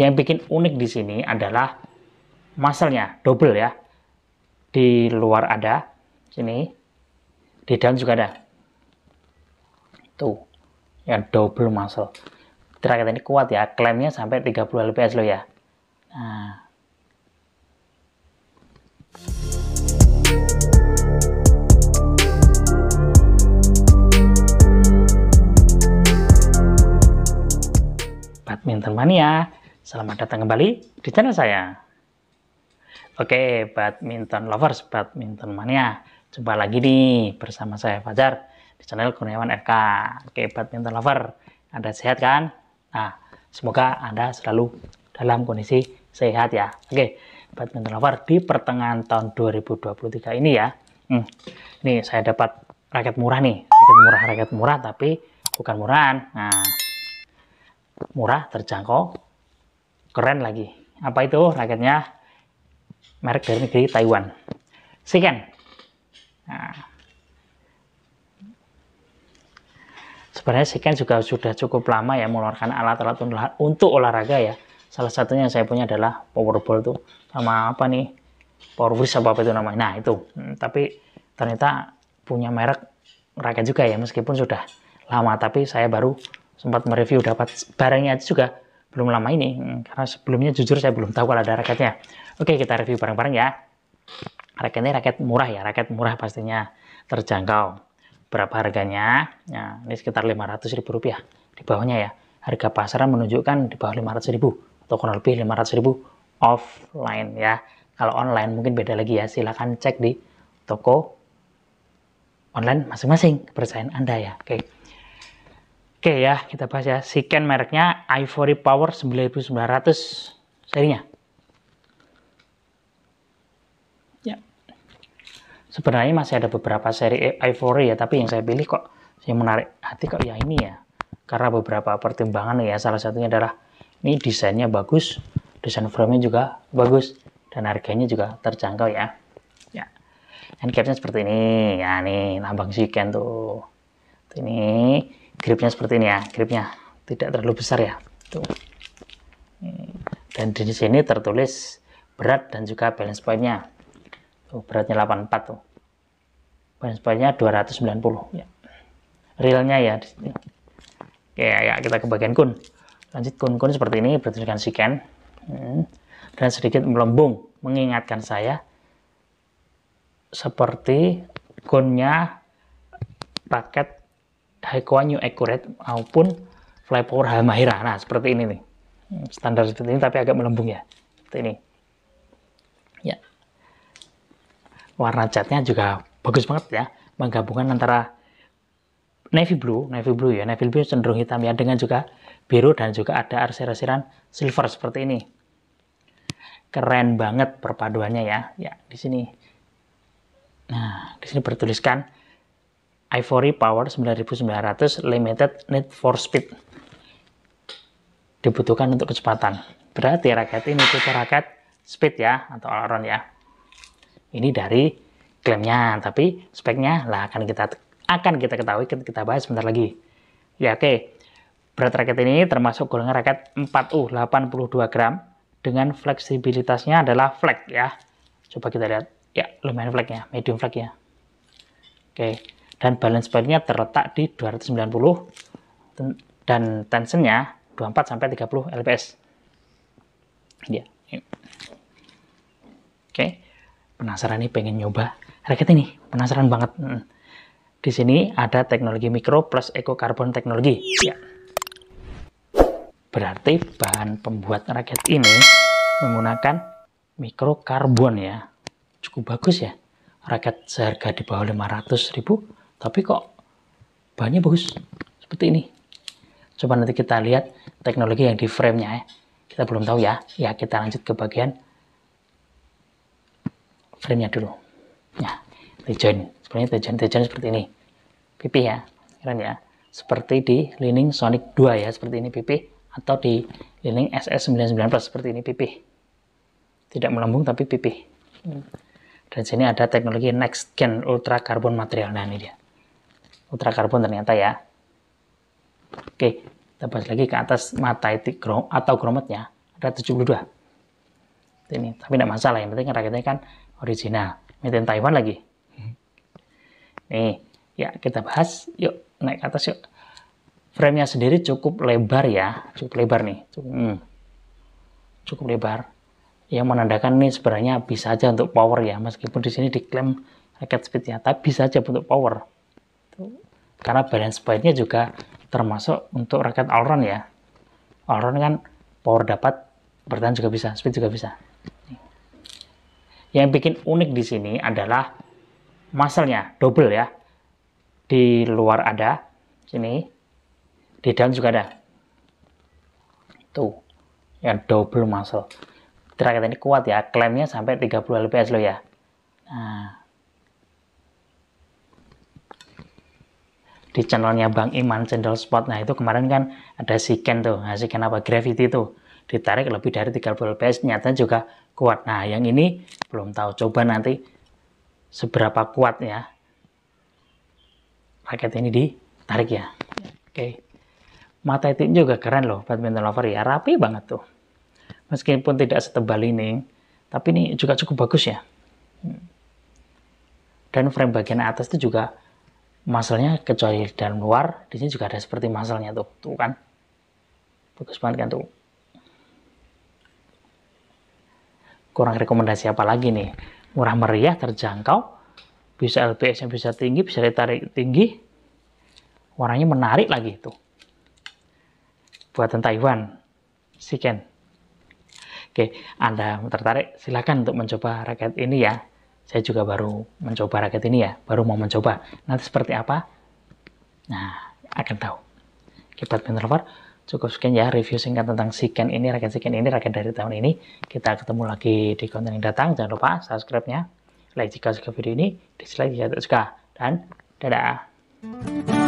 Yang bikin unik di sini adalah muscle double ya. Di luar ada, sini. Di dalam juga ada. Tuh, ya double muscle. Terakhir ini kuat ya, klaimnya sampai 30 lbs lo ya. Nah, Badminton Mania. Selamat datang kembali di channel saya. Oke, badminton lovers, badminton mania. jumpa lagi nih bersama saya Fajar di channel Kurniawan FK. Oke, badminton lover, Anda sehat kan? Nah, semoga Anda selalu dalam kondisi sehat ya. Oke, badminton lover di pertengahan tahun 2023 ini ya. Hmm, ini saya dapat raket murah nih, raket murah, raket murah tapi bukan murahan. Nah, murah terjangkau keren lagi. Apa itu raketnya? Merek dari negeri Taiwan. Sekian. Nah. Sebenarnya Sekian juga sudah cukup lama ya mengeluarkan alat-alat untuk olahraga ya. Salah satunya yang saya punya adalah powerball tuh sama apa nih? Powerwish apa, apa itu namanya. Nah, itu. Hmm, tapi ternyata punya merek raket juga ya meskipun sudah lama tapi saya baru sempat mereview dapat barangnya juga belum lama ini hmm, karena sebelumnya jujur saya belum tahu kalau ada raketnya. Oke, kita review bareng-bareng ya. Raket ini raket murah ya, raket murah pastinya terjangkau. Berapa harganya? Nah, ini sekitar 500 ribu rupiah di bawahnya ya. Harga pasaran menunjukkan di bawah 500 ribu atau kurang lebih 500 ribu offline ya. Kalau online mungkin beda lagi ya. Silahkan cek di toko online masing-masing kepercayaan Anda ya. Oke. Oke ya, kita bahas ya. Siken mereknya Ivory Power 9900 serinya. Ya. Sebenarnya masih ada beberapa seri Ivory ya, tapi yang saya pilih kok yang menarik hati kok ya ini ya. Karena beberapa pertimbangan ya, salah satunya adalah ini desainnya bagus, desain frame-nya juga bagus, dan harganya juga terjangkau ya. Ya. Handcap-nya seperti ini, ya nih lambang Siken tuh. Ini gripnya seperti ini ya gripnya tidak terlalu besar ya tuh dan di sini tertulis berat dan juga balance pointnya tuh beratnya 84 tuh balance pointnya 290 ya realnya ya oke ya kita ke bagian kun lanjut kun kun seperti ini bertuliskan siken hmm. dan sedikit melembung mengingatkan saya seperti kunnya paket Daikwa New Accurate maupun Flypower Halmahera. Nah, seperti ini nih. Hmm, standar seperti ini tapi agak melembung ya. Seperti ini. Ya. Warna catnya juga bagus banget ya. Menggabungkan antara navy blue, navy blue ya, navy blue cenderung hitam ya dengan juga biru dan juga ada arsir-arsiran silver seperti ini. Keren banget perpaduannya ya. Ya, di sini. Nah, di sini bertuliskan Ivory Power 9900 Limited Need for Speed dibutuhkan untuk kecepatan. Berarti raket ini itu raket speed ya atau all ya. Ini dari klaimnya, tapi speknya lah akan kita akan kita ketahui kita bahas sebentar lagi. Ya oke. Okay. Berat raket ini termasuk golongan raket 4U 82 gram dengan fleksibilitasnya adalah flag ya. Coba kita lihat. Ya, lumayan flagnya, medium flagnya. Oke. Okay dan balance point nya terletak di 290 dan tensionnya 24 sampai 30 lps. Ya. Oke. Penasaran nih pengen nyoba raket ini. Penasaran banget. Hmm. Di sini ada teknologi mikro plus eco carbon teknologi. Ya. Berarti bahan pembuat raket ini menggunakan mikro karbon ya. Cukup bagus ya. Raket seharga di bawah 500 ribu tapi kok bahannya bagus seperti ini coba nanti kita lihat teknologi yang di framenya ya kita belum tahu ya ya kita lanjut ke bagian framenya dulu ya legend sebenarnya legend legend seperti ini pipih ya keren ya seperti di Lining Sonic 2 ya seperti ini pipih atau di Lining SS99 Plus seperti ini pipih. tidak melambung tapi pipih. dan sini ada teknologi next gen ultra carbon material nah ini dia karbon ternyata ya. Oke, kita bahas lagi ke atas mata itik krom, atau gromotnya Ada 72. Ini, tapi tidak masalah, yang penting rakitnya kan original. Made in Taiwan lagi. Hmm. Nih, ya kita bahas. Yuk, naik ke atas yuk. Frame-nya sendiri cukup lebar ya. Cukup lebar nih. Cukup, hmm. cukup lebar. Yang menandakan nih sebenarnya bisa aja untuk power ya. Meskipun di sini diklaim raket speednya tapi bisa aja untuk power karena balance pointnya juga termasuk untuk raket allround ya allround kan power dapat bertahan juga bisa speed juga bisa yang bikin unik di sini adalah muscle-nya double ya di luar ada sini di dalam juga ada tuh yang double muscle raket ini kuat ya klaimnya sampai 30 lps loh ya nah di channelnya Bang Iman channel Spot. Nah itu kemarin kan ada siken tuh, nah, siken apa gravity tuh ditarik lebih dari 30 PS nyata juga kuat. Nah yang ini belum tahu, coba nanti seberapa kuat ya raket ini ditarik ya. Oke, okay. mata itu juga keren loh badminton lover ya, rapi banget tuh. Meskipun tidak setebal ini, tapi ini juga cukup bagus ya. Hmm. Dan frame bagian atas itu juga muscle-nya kecuali dalam luar di sini juga ada seperti muscle tuh tuh kan bagus banget kan tuh kurang rekomendasi apa lagi nih murah meriah terjangkau bisa LPS yang bisa tinggi bisa ditarik tinggi warnanya menarik lagi tuh buatan Taiwan siken oke Anda tertarik silakan untuk mencoba raket ini ya saya juga baru mencoba raket ini ya, baru mau mencoba. Nanti seperti apa? Nah, akan tahu. Kibat Minervar, cukup sekian ya review singkat tentang Siken ini, raket Siken ini, raket dari tahun ini. Kita ketemu lagi di konten yang datang. Jangan lupa subscribe-nya, like jika suka video ini, dislike jika tidak suka, dan dadah.